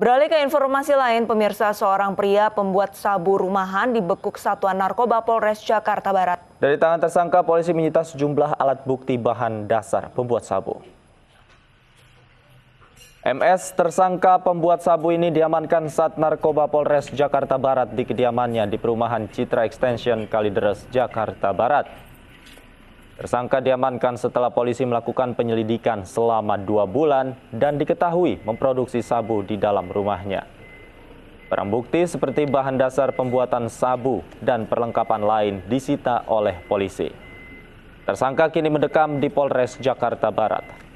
Beralih ke informasi lain, pemirsa seorang pria pembuat sabu rumahan dibekuk Satuan Narkoba Polres Jakarta Barat. Dari tangan tersangka, polisi menyita sejumlah alat bukti bahan dasar pembuat sabu. MS tersangka pembuat sabu ini diamankan saat narkoba Polres Jakarta Barat di kediamannya di perumahan Citra Extension Kalideres, Jakarta Barat. Tersangka diamankan setelah polisi melakukan penyelidikan selama dua bulan dan diketahui memproduksi sabu di dalam rumahnya. Barang bukti seperti bahan dasar pembuatan sabu dan perlengkapan lain disita oleh polisi. Tersangka kini mendekam di Polres Jakarta Barat.